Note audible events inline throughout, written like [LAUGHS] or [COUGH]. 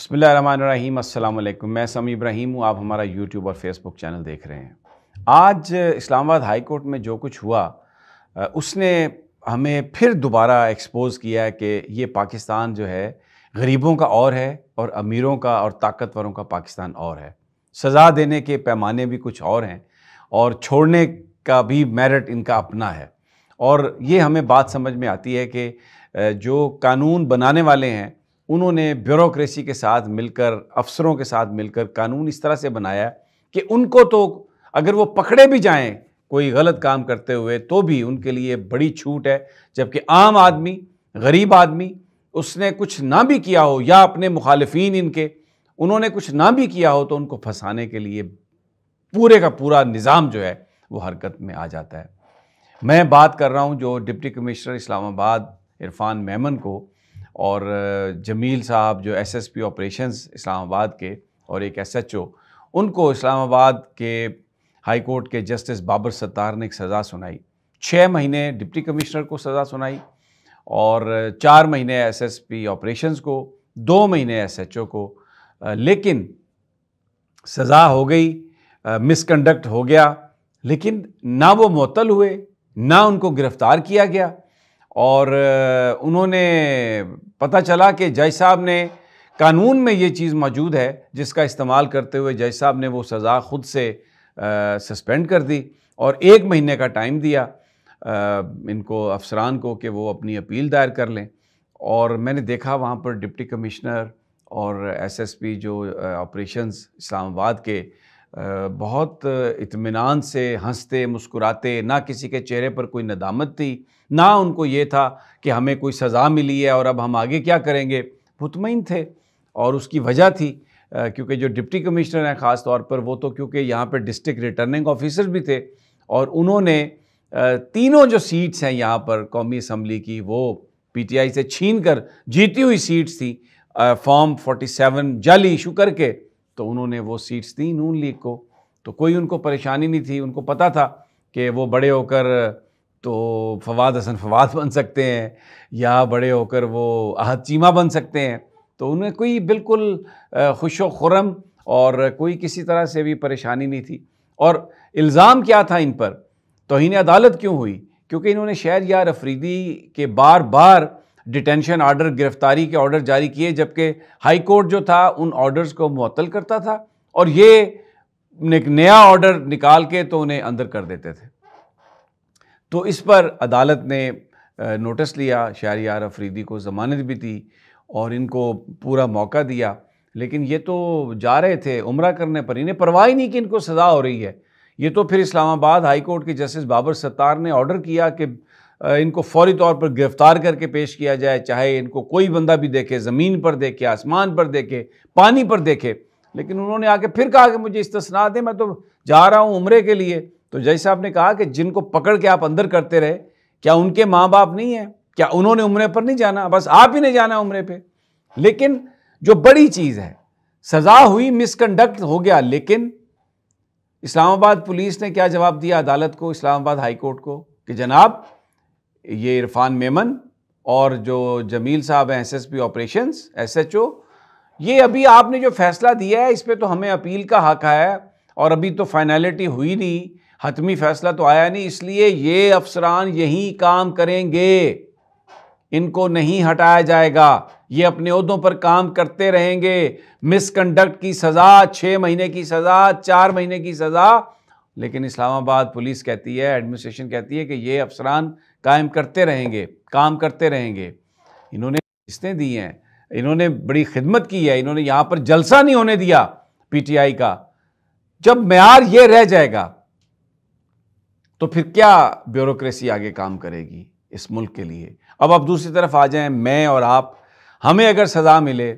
बसमीम अल्लाम मैं समी इब्राहिम हूँ आप हमारा यूट्यूब और फेसबुक चैनल देख रहे हैं आज इस्लामाबाद हाई कोर्ट में जो कुछ हुआ उसने हमें फिर दोबारा एक्सपोज़ किया कि ये पाकिस्तान जो है गरीबों का और है और अमीरों का और ताकतवरों का पाकिस्तान और है सज़ा देने के पैमाने भी कुछ और हैं और छोड़ने का भी मेरिट इनका अपना है और ये हमें बात समझ में आती है कि जो कानून बनाने वाले हैं उन्होंने ब्यूरोक्रेसी के साथ मिलकर अफसरों के साथ मिलकर कानून इस तरह से बनाया कि उनको तो अगर वो पकड़े भी जाएं कोई गलत काम करते हुए तो भी उनके लिए बड़ी छूट है जबकि आम आदमी गरीब आदमी उसने कुछ ना भी किया हो या अपने मुखालफन इनके उन्होंने कुछ ना भी किया हो तो उनको फंसाने के लिए पूरे का पूरा निज़ाम जो है वो हरकत में आ जाता है मैं बात कर रहा हूँ जो डिप्टी कमिश्नर इस्लामाबाद इरफान मेमन को और जमील साहब जो एसएसपी ऑपरेशंस इस्लामाबाद के और एक एसएचओ उनको इस्लामाबाद के हाई कोर्ट के जस्टिस बाबर सत्तार ने एक सज़ा सुनाई छः महीने डिप्टी कमिश्नर को सज़ा सुनाई और चार महीने एसएसपी ऑपरेशंस को दो महीने एसएचओ को लेकिन सज़ा हो गई मिसकंडक्ट हो गया लेकिन ना वो मअतल हुए ना उनको गिरफ़्तार किया गया और उन्होंने पता चला कि जज साहब ने कानून में ये चीज़ मौजूद है जिसका इस्तेमाल करते हुए जज साहब ने वो सज़ा ख़ुद से सस्पेंड कर दी और एक महीने का टाइम दिया आ, इनको अफसरान को कि वो अपनी अपील दायर कर लें और मैंने देखा वहाँ पर डिप्टी कमिश्नर और एसएसपी जो ऑपरेशंस इस्लामाबाद के बहुत इत्मीनान से हंसते मुस्कुराते ना किसी के चेहरे पर कोई नदामत थी ना उनको ये था कि हमें कोई सज़ा मिली है और अब हम आगे क्या करेंगे मुतमिन थे और उसकी वजह थी क्योंकि जो डिप्टी कमिश्नर हैं ख़ास तौर पर वो तो क्योंकि यहाँ पर डिस्ट्रिक्ट रिटर्निंग ऑफिसर भी थे और उन्होंने तीनों जो सीट्स हैं यहाँ पर कौमी असम्बली की वो पीटीआई से छीन कर जीती हुई सीट्स थी फॉर्म 47 जाली इशू करके तो उन्होंने वो सीट्स दी नून लीग को तो कोई उनको परेशानी नहीं थी उनको पता था कि वो बड़े होकर तो फवाद हसन फवाद बन सकते हैं या बड़े होकर वो अहद चीमा बन सकते हैं तो उन्हें कोई बिल्कुल खुश खुरम और कोई किसी तरह से भी परेशानी नहीं थी और इल्ज़ाम क्या था इन पर तोहन अदालत क्यों हुई क्योंकि इन्होंने शहर यार अफरीदी के बार बार डिटेंशन ऑर्डर गिरफ्तारी के ऑर्डर जारी किए जबकि हाई कोर्ट जो था उन ऑर्डर्स को मुअत्तल करता था और ये नया ऑर्डर निकाल के तो उन्हें अंदर कर देते थे तो इस पर अदालत ने नोटिस लिया शाहरियार अफरीदी को ज़मानत भी दी और इनको पूरा मौका दिया लेकिन ये तो जा रहे थे उम्र करने पर इन्हें परवाह ही नहीं कि इनको सज़ा हो रही है ये तो फिर इस्लामाबाद हाई कोर्ट के जस्टिस बाबर सत्तार ने ऑर्डर किया कि इनको फौरी तौर पर गिरफ्तार करके पेश किया जाए चाहे इनको कोई बंदा भी देखे ज़मीन पर देखे आसमान पर देखे पानी पर देखे लेकिन उन्होंने आके फिर कहा कि मुझे इस्तना दें मैं तो जा रहा हूँ उम्र के लिए तो जज साहब ने कहा कि जिनको पकड़ के आप अंदर करते रहे क्या उनके माँ बाप नहीं हैं क्या उन्होंने उम्र पर नहीं जाना बस आप ही नहीं जाना उम्र पर लेकिन जो बड़ी चीज़ है सज़ा हुई मिसकंडक्ट हो गया लेकिन इस्लामाबाद पुलिस ने क्या जवाब दिया अदालत को इस्लामाबाद हाई कोर्ट को कि जनाब ये इरफान मेमन और जो जमील साहब हैं एसएसपी ऑपरेशंस एसएचओ ये अभी आपने जो फैसला दिया है इस पर तो हमें अपील का हक है और अभी तो फाइनलिटी हुई नहीं हतमी फैसला तो आया नहीं इसलिए ये अफसरान यही काम करेंगे इनको नहीं हटाया जाएगा ये अपने उहदों पर काम करते रहेंगे मिसकंडक्ट की सज़ा छः महीने की सज़ा चार महीने की सज़ा लेकिन इस्लामाबाद पुलिस कहती है एडमिनिस्ट्रेशन कहती है कि ये अफसरान कायम करते रहेंगे काम करते रहेंगे इन्होंने रिश्ते दी हैं इन्होंने बड़ी खिदमत की है इन्होंने यहाँ पर जलसा नहीं होने दिया पीटीआई का जब मैार ये रह जाएगा तो फिर क्या ब्यूरोक्रेसी आगे काम करेगी इस मुल्क के लिए अब आप दूसरी तरफ आ जाएं मैं और आप हमें अगर सज़ा मिले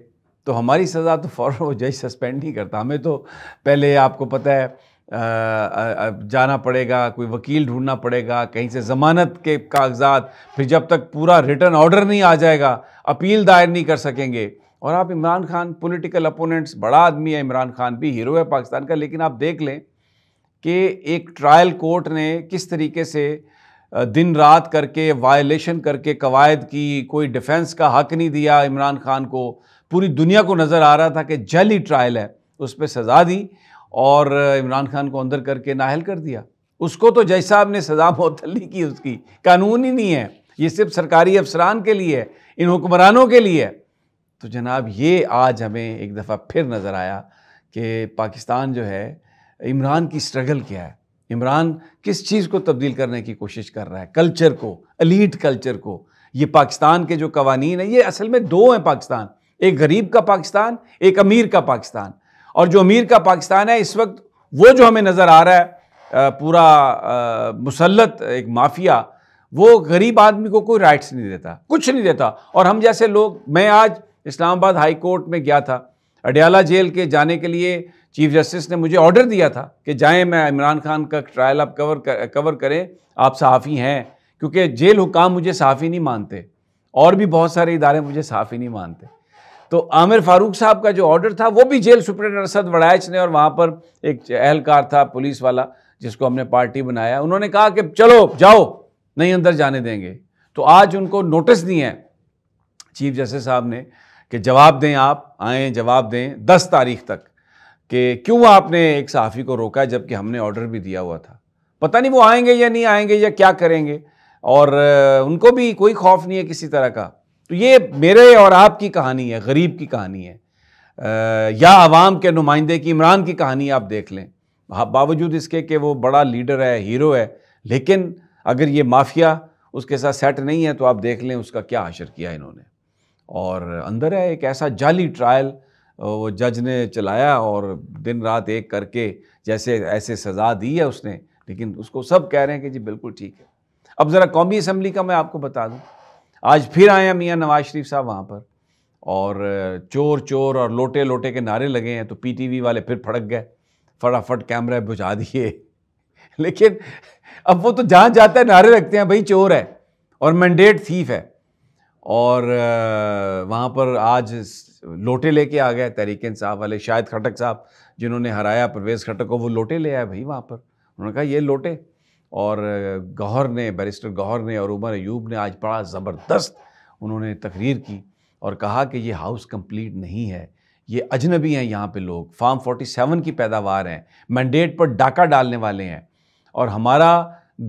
तो हमारी सज़ा तो फ़ौर हो जज सस्पेंड नहीं करता हमें तो पहले आपको पता है जाना पड़ेगा कोई वकील ढूंढना पड़ेगा कहीं से ज़मानत के कागजात फिर जब तक पूरा रिटर्न ऑर्डर नहीं आ जाएगा अपील दायर नहीं कर सकेंगे और आप इमरान खान पॉलिटिकल अपोनेंट्स बड़ा आदमी है इमरान खान भी हीरो है पाकिस्तान का लेकिन आप देख लें कि एक ट्रायल कोर्ट ने किस तरीके से दिन रात करके वायलेशन करके कवायद की कोई डिफेंस का हक नहीं दिया इमरान खान को पूरी दुनिया को नज़र आ रहा था कि जल ही ट्रायल है उस पर सज़ा दी और इमरान खान को अंदर करके नाहल कर दिया उसको तो जय साहब ने सजा मअतल नहीं की उसकी कानून ही नहीं है ये सिर्फ सरकारी अफसरान के लिए है इन हुक्मरानों के लिए तो जनाब ये आज हमें एक दफ़ा फिर नज़र आया कि पाकिस्तान जो है इमरान की स्ट्रगल क्या है इमरान किस चीज़ को तब्दील करने की कोशिश कर रहा है कल्चर को अलीट कल्चर को ये पाकिस्तान के जो कवानीन है ये असल में दो हैं पाकिस्तान एक गरीब का पाकिस्तान एक अमीर का पाकिस्तान और जो अमीर का पाकिस्तान है इस वक्त वो जो हमें नज़र आ रहा है पूरा मुसलत एक माफिया वो गरीब आदमी को कोई राइट्स नहीं देता कुछ नहीं देता और हम जैसे लोग मैं आज इस्लामाबाद हाई कोर्ट में गया था अडयाला जेल के जाने के लिए चीफ जस्टिस ने मुझे ऑर्डर दिया था कि जाएं मैं इमरान खान का ट्रायल आप कवर कर, कवर करें आप सहाफ़ी हैं क्योंकि जेल हुकाम मुझे सहाफ़ी नहीं मानते और भी बहुत सारे इदारे मुझे सहाफ़ी नहीं मानते तो आमिर फारूक साहब का जो ऑर्डर था वो भी जेल सुप्रिटेंडेंट असद वड़ाइच ने और वहाँ पर एक एहलकार था पुलिस वाला जिसको हमने पार्टी बनाया उन्होंने कहा कि चलो जाओ नहीं अंदर जाने देंगे तो आज उनको नोटिस दिए हैं चीफ जस्टिस साहब ने कि जवाब दें आप आएँ जवाब दें दस तारीख तक कि क्यों आपने एक सहाफ़ी को रोका जबकि हमने ऑर्डर भी दिया हुआ था पता नहीं वो आएंगे या नहीं आएंगे या क्या करेंगे और उनको भी कोई खौफ नहीं है किसी तरह का तो ये मेरे और आपकी कहानी है गरीब की कहानी है आ, या आवाम के नुमाइंदे की इमरान की कहानी आप देख लें हाँ, बावजूद इसके कि वो बड़ा लीडर है हीरो है लेकिन अगर ये माफिया उसके साथ सेट नहीं है तो आप देख लें उसका क्या हाशर किया इन्होंने और अंदर है एक ऐसा जाली ट्रायल वो जज ने चलाया और दिन रात एक करके जैसे ऐसे सज़ा दी है उसने लेकिन उसको सब कह रहे हैं कि जी बिल्कुल ठीक है अब ज़रा कौमी असम्बली का मैं आपको बता दूँ आज फिर आए मियाँ नवाज शरीफ साहब वहाँ पर और चोर चोर और लोटे लोटे के नारे लगे हैं तो पीटीवी वाले फिर फड़क गए फटाफट कैमरा बुझा दिए [LAUGHS] लेकिन अब वो तो जहाँ जाता है नारे लगते हैं भाई चोर है और मैंडेट थीफ है और वहाँ पर आज लोटे लेके आ गए तहरीक साहब वाले शायद खटक साहब जिन्होंने हराया परवेज़ खटक को वो लोटे ले आए भाई वहाँ पर उन्होंने कहा ये लोटे और गौहर ने बैरिस्टर गौहर ने और उमर एयूब ने आज बड़ा ज़बरदस्त उन्होंने तकरीर की और कहा कि ये हाउस कंप्लीट नहीं है ये अजनबी हैं यहाँ पे लोग फार्म 47 की पैदावार हैं मैंडेट पर डाका डालने वाले हैं और हमारा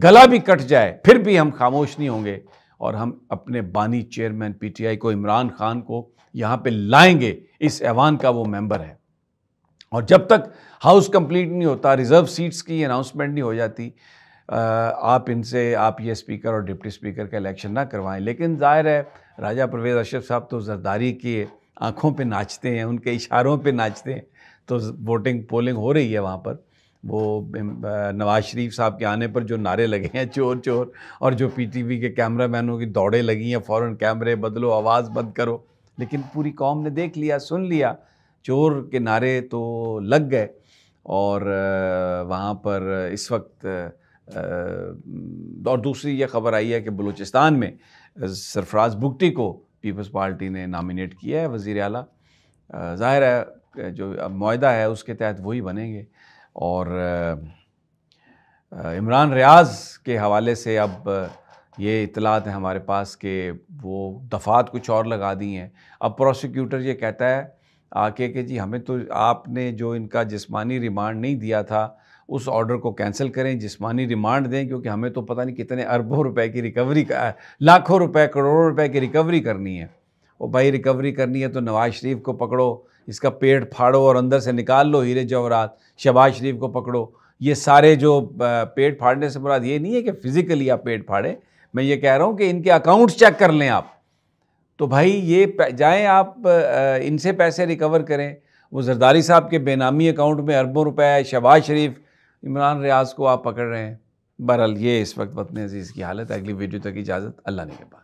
गला भी कट जाए फिर भी हम खामोश नहीं होंगे और हम अपने बानी चेयरमैन पीटीआई को इमरान खान को यहाँ पे लाएंगे इस ऐवान का वो मेंबर है और जब तक हाउस कंप्लीट नहीं होता रिज़र्व सीट्स की अनाउंसमेंट नहीं हो जाती आप इनसे आप ये स्पीकर और डिप्टी स्पीकर का इलेक्शन ना करवाएं लेकिन जाहिर है राजा परवेज़ अशरफ साहब तो जरदारी की आँखों पे नाचते हैं उनके इशारों पे नाचते हैं तो वोटिंग पोलिंग हो रही है वहाँ पर वो नवाज शरीफ साहब के आने पर जो नारे लगे हैं चोर चोर और जो पीटीवी के कैमरा मैनों की दौड़े लगी हैं फ़ौरन कैमरे बदलो आवाज़ बंद करो लेकिन पूरी कौम ने देख लिया सुन लिया चोर के नारे तो लग गए और वहाँ पर इस वक्त और दूसरी ये खबर आई है कि बलूचिस्तान में सरफराज बुगटी को पीपल्स पार्टी ने नामिनेट किया है वज़ी अला ज़ाहिर है जो अब माहा है उसके तहत वही बनेंगे और इमरान रियाज के हवाले से अब ये इतलात हैं हमारे पास कि वो दफ़ात कुछ और लगा दी हैं अब प्रोसिक्यूटर ये कहता है आके कि जी हमें तो आपने जो इनका जिस्मानी रिमांड नहीं दिया था उस ऑर्डर को कैंसिल करें जिस्मानी रिमांड दें क्योंकि हमें तो पता नहीं कितने अरबों रुपए की रिकवरी का लाखों रुपए करोड़ों रुपए की रिकवरी करनी है और भाई रिकवरी करनी है तो नवाज शरीफ को पकड़ो इसका पेट फाड़ो और अंदर से निकाल लो हीरे जवरात शहबाज शरीफ को पकड़ो ये सारे जो पेट फाड़ने से मुराद ये नहीं है कि फ़िज़िकली आप पेट फाड़ें मैं ये कह रहा हूँ कि इनके अकाउंट्स चेक कर लें आप तो भाई ये जाएँ आप इनसे पैसे रिकवर करें वो जरदारी साहब के बेनामी अकाउंट में अरबों रुपए शहबाज शरीफ इमरान रियाज को आप पकड़ रहे हैं बहरहाल ये इस वक्त वतन अजीज़ की हालत है अगली वीडियो तक इजाज़त अल्लाह ने के पास